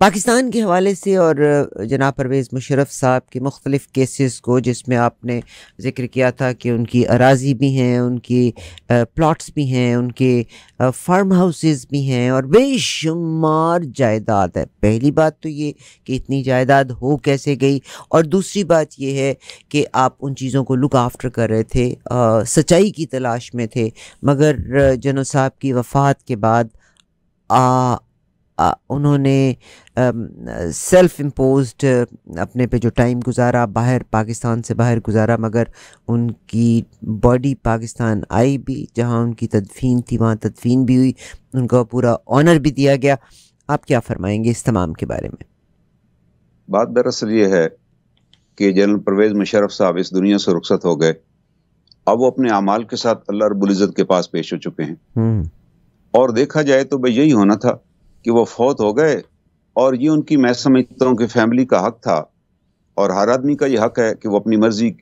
पाकिस्तान के हवाले से और जनाब परवेज़ मुशरफ साहब के मुख्तलिफ़ केसेस को जिसमें आपने ज़िक्र किया था कि उनकी अराजी भी हैं उनकी प्लाट्स भी हैं उनके फार्म हाउसेस भी हैं और बेशुमार जायदाद है पहली बात तो ये कि इतनी जायदाद हो कैसे गई और दूसरी बात यह है कि आप उन चीज़ों को लुक आफ्टर कर रहे थे आ, सच्चाई की तलाश में थे मगर जनो साहब की वफ़ात के बाद आ, उन्होंने सेल्फ इम्पोज अपने पे जो टाइम गुजारा बाहर पाकिस्तान से बाहर गुजारा मगर उनकी बॉडी पाकिस्तान आई भी जहाँ उनकी तदफीन थी वहाँ तदफीन भी हुई उनका पूरा ऑनर भी दिया गया आप क्या फरमाएंगे इस तमाम के बारे में बात दरअसल ये है कि जनरल परवेज़ मुशरफ साहब इस दुनिया से रुख्सत हो गए अब वो अपने अमाल के साथ अल्लाह रबुल्ज़त के पास पेश हो चुके हैं हम्म। और देखा जाए तो भाई यही होना था कि वो फौत हो गए और ये उनकी मैं समझता हूँ कि फैमिली का हक था और हर आदमी का ये हक है कि वो अपनी मर्जी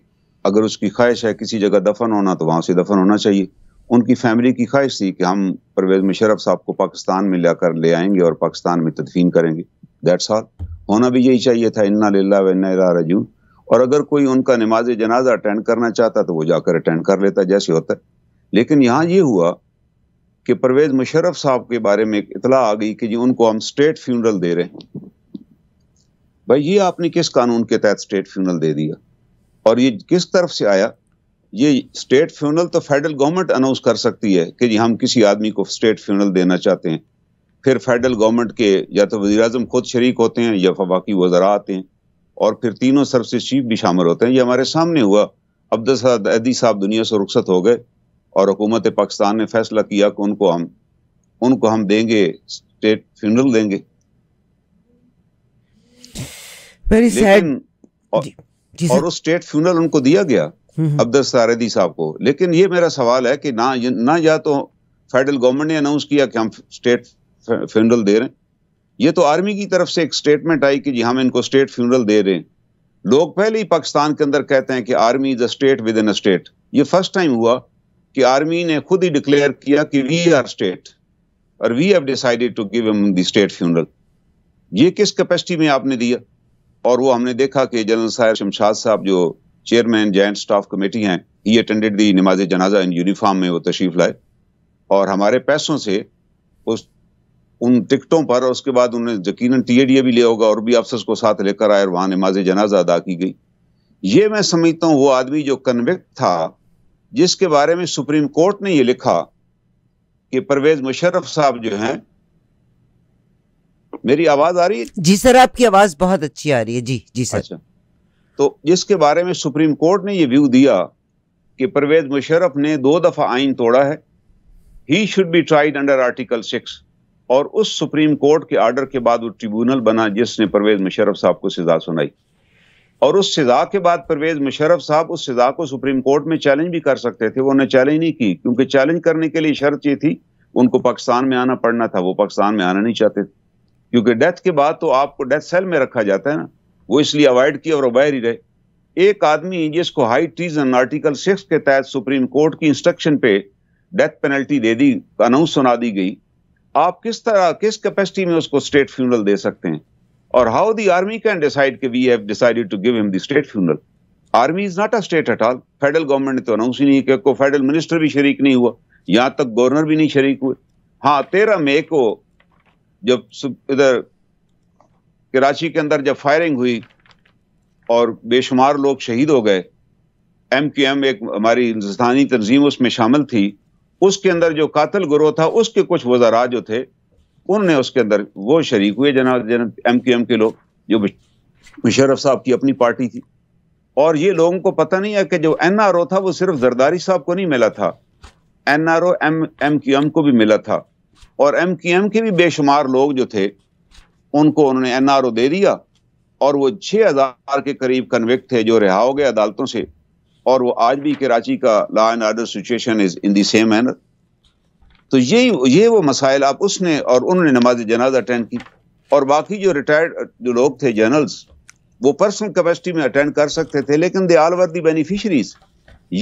अगर उसकी ख्वाहिश है किसी जगह दफन होना तो वहाँ से दफन होना चाहिए उनकी फैमिली की ख्वाहिश थी कि हम परवेज मुशरफ साहब को पाकिस्तान में लाकर ले आएंगे और पाकिस्तान में तदफीन करेंगे दैट्स ऑल होना भी यही चाहिए था इन्ना ला वन्ना रजू और अगर कोई उनका नमाज जनाजा अटेंड करना चाहता तो वो जाकर अटेंड कर लेता जैसे होता है लेकिन यहाँ ये हुआ कि परवेज मुशर्रफ साहब के बारे में एक इतला आ गई कि जी उनको हम स्टेट फ्यूनरल दे रहे हैं भाई ये आपने किस कानून के तहत स्टेट फ्यूनरल दे दिया और ये किस तरफ से आया ये स्टेट फ्यूनरल तो फेडरल गवर्नमेंट अनाउंस कर सकती है कि जी हम किसी आदमी को स्टेट फ्यूनरल देना चाहते हैं फिर फेडरल गवर्नमेंट के या तो वजी अजम खुद शरीक होते हैं या फवाकी वजरा आते हैं और फिर तीनों सर्विस चीफ भी शामिल होते हैं ये हमारे सामने हुआ अब्दुल सदी साहब दुनिया से रुखसत हो गए और हुकूमत पाकिस्तान ने फैसला किया कि उनको हम उनको हम देंगे स्टेट फ्यूनरल देंगे Very sad. और, और उस स्टेट फ्यूनरल उनको दिया गया हम्म, हम्म। अब्दुल सारदी साहब को लेकिन ये मेरा सवाल है कि ना ना या तो फेडरल गवर्नमेंट ने अनाउंस किया कि हम स्टेट फ्यूनरल दे रहे हैं ये तो आर्मी की तरफ से एक स्टेटमेंट आई कि जी हम इनको स्टेट फ्यूनरल दे रहे हैं लोग पहले ही पाकिस्तान के अंदर कहते हैं कि army is a state within a state ये फर्स्ट टाइम हुआ कि आर्मी ने खुद ही डिक्लेयर किया कि वी आर स्टेट और we have decided to give him the state funeral ये किस कैपेसिटी में आपने दिया और वो हमने देखा कि जनरल साहब शमशाद साहब जो चेयरमैन जॉइंट स्टाफ कमेटी हैं ही अटेंडेड दी नमाज जनाजा इन यूनिफॉर्म में वो तशरीफ लाए और हमारे पैसों से उस उन टिकटों पर उसके बाद उन्हें यकीन टीएडीए भी लिया होगा और भी अफसर को साथ लेकर आए और वहाँ नमाज जनाजा अदा की गई ये मैं समझता हूँ वो आदमी जो कन्विक्ट था जिसके बारे में सुप्रीम कोर्ट ने ये लिखा कि परवेज मुशर्रफ साहब जो हैं मेरी आवाज आ रही है जी सर आपकी आवाज बहुत अच्छी आ रही है जी जी सर अच्छा तो जिसके बारे में सुप्रीम कोर्ट ने ये व्यू दिया कि परवेज मुशर्रफ ने दो दफा आइन तोड़ा है he should be tried under article six और उस सुप्रीम कोर्ट के आर्डर के बाद वो ट्रिब्यूनल बना जिसने परवेज मुशर्रफ साहब को सजा सुनाई और उस सज़ा के बाद परवेज मुशरफ साहब उस सज़ा को सुप्रीम कोर्ट में चैलेंज भी कर सकते थे वो उन्हें चैलेंज नहीं की क्योंकि चैलेंज करने के लिए शर्त ये थी उनको पाकिस्तान में आना पड़ना था वो पाकिस्तान में आना नहीं चाहते थे क्योंकि डेथ के बाद तो आपको डेथ सेल में रखा जाता है ना वो इसलिए अवॉइड किया और बाहर ही रहे एक आदमी जिसको हाई ट्रीजन आर्टिकल सिक्स के तहत सुप्रीम कोर्ट की इंस्ट्रक्शन पे डेथ पेनल्टी दे दी अनाउंस सुना दी गई आप किस तरह किस कैपेसिटी में उसको स्टेट फ्यूनरल दे सकते हैं or how the army can decide that we have decided to give him the state funeral. Army is not a state at all federal government ने तो अनाउंस ही नहीं किया को फेडरल मिनिस्टर भी शरीक नहीं हुआ यहां तक गवर्नर भी नहीं शरीक हुए हाँ तेरह मई को जब इधर कराची के अंदर जब फायरिंग हुई और बेशुमार लोग शहीद हो गए एम क्यू एम एक हमारी हिंदुस्तानी तंजीम उसमें शामिल थी उसके अंदर जो कातल गुरोह था उसके कुछ वजारा जो थे उनने उसके अंदर वो शरीक हुए जना जनाब एम क्यू एम के लोग जो मुशरफ साहब की अपनी पार्टी थी और ये लोगों को पता नहीं है कि जो एन आर ओ था वो सिर्फ जरदारी साहब को नहीं मिला था N R O M M Q M को भी मिला था और एम क्यू एम के भी बेशुमार लोग जो थे उनको उन्होंने एन आर ओ दे दिया और वो छः हज़ार के करीब कन्विक्ट थे जो रिहा हो गए अदालतों से और वो आज भी कराची का law and order situation is in the same manner तो यही ये वो मसाइल आप उसने और उन्होंने नमाज जनाजा अटेंड की और बाकी जो रिटायर्ड जो लोग थे जनरल्स वो पर्सनल कैपेसिटी में अटेंड कर सकते थे लेकिन दे आलवर दी बेनिफिशरीज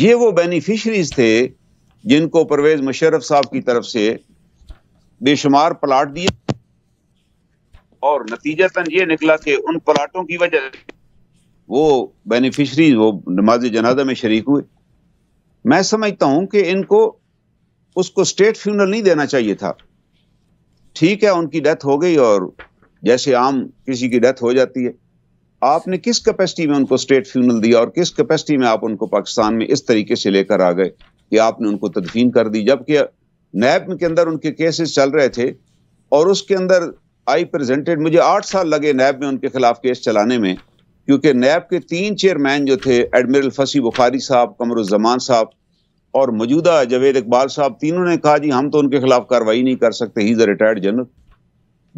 ये वो बेनिफिशरीज थे जिनको परवेज मुशरफ साहब की तरफ से बेशुमार प्लाट दिए और नतीजतन ये निकला कि उन प्लाटों की वजह वो बेनिफिशरीज वो नमाज जनाजा में शरीक हुए मैं समझता हूं कि इनको उसको स्टेट फ्यूनल नहीं देना चाहिए था ठीक है उनकी डेथ हो गई और जैसे आम किसी की डेथ हो जाती है आपने किस कैपेसिटी में उनको स्टेट फ्यूनल दिया और किस कैपेसिटी में आप उनको पाकिस्तान में इस तरीके से लेकर आ गए कि आपने उनको तदफीन कर दी जबकि नैब के अंदर उनके केसेस चल रहे थे और उसके अंदर आई प्रेजेंटेड मुझे आठ साल लगे नैब में उनके खिलाफ केस चलाने में क्योंकि नैब के तीन चेयरमैन जो थे एडमिरल फसी बुखारी साहब कमरुजमान साहब और मौजूदा जवेद इकबाल साहब तीनों ने कहा जी हम तो उनके खिलाफ कार्रवाई नहीं कर सकते he is retired general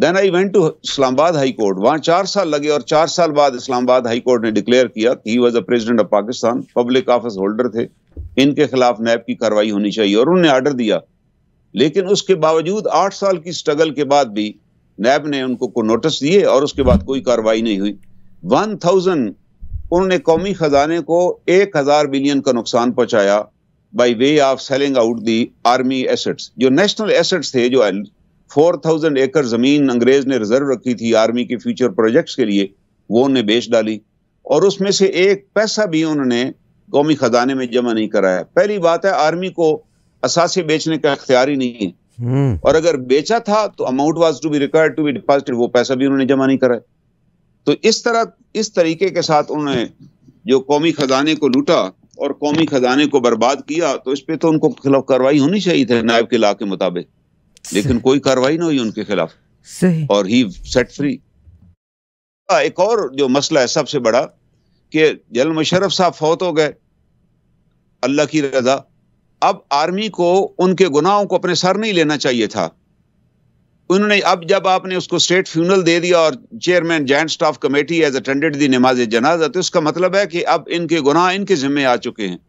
then I went to Islamabad high court वहां चार साल लगे और चार साल बाद इस्लामाबाद हाई कोर्ट ने डिक्लेयर किया कि he was a president of Pakistan public office holder थे इनके खिलाफ नैब की कार्रवाई होनी चाहिए और उन्होंने आर्डर दिया लेकिन उसके बावजूद आठ साल की स्ट्रगल के बाद भी नैब ने उनको को नोटिस दिए और उसके बाद कोई कार्रवाई नहीं हुई वन थाउजेंड उन्होंने कौमी खजाने को एक हजार बिलियन का नुकसान पहुंचाया by way of selling out the army assets जो नेशनल एसेट्स थे जो फोर एकड़ ज़मीन अंग्रेज़ ने रिजर्व रखी थी आर्मी के फ्यूचर प्रोजेक्ट्स के लिए वो उन्हें बेच डाली और उसमें से एक पैसा भी उन्होंने कौमी खजाने में जमा नहीं कराया पहली बात है आर्मी को असासे बेचने का अख्तियार ही नहीं है हम्म। और अगर बेचा था तो amount was to be required to be deposited वो पैसा भी उन्होंने जमा नहीं कराया तो इस तरह इस तरीके के साथ उन्होंने जो कौमी खजाने को लूटा और कौमी खजाने को बर्बाद किया तो इस पर तो उनको खिलाफ कार्रवाई होनी चाहिए थे नायब के ला के मुताबिक लेकिन कोई कार्रवाई ना हुई उनके खिलाफ और ही सेट फ्री एक और जो मसला है सबसे बड़ा कि जल मुशरफ साहब फौत हो गए अल्लाह की रजा अब आर्मी को उनके गुनाहों को अपने सर नहीं लेना चाहिए था उन्होंने अब जब आपने उसको स्टेट फ्यूनल दे दिया और chairman joint staff committee has attended the नमाज जनाजा तो इसका मतलब है कि अब इनके गुनाह इनके जिम्मे आ चुके हैं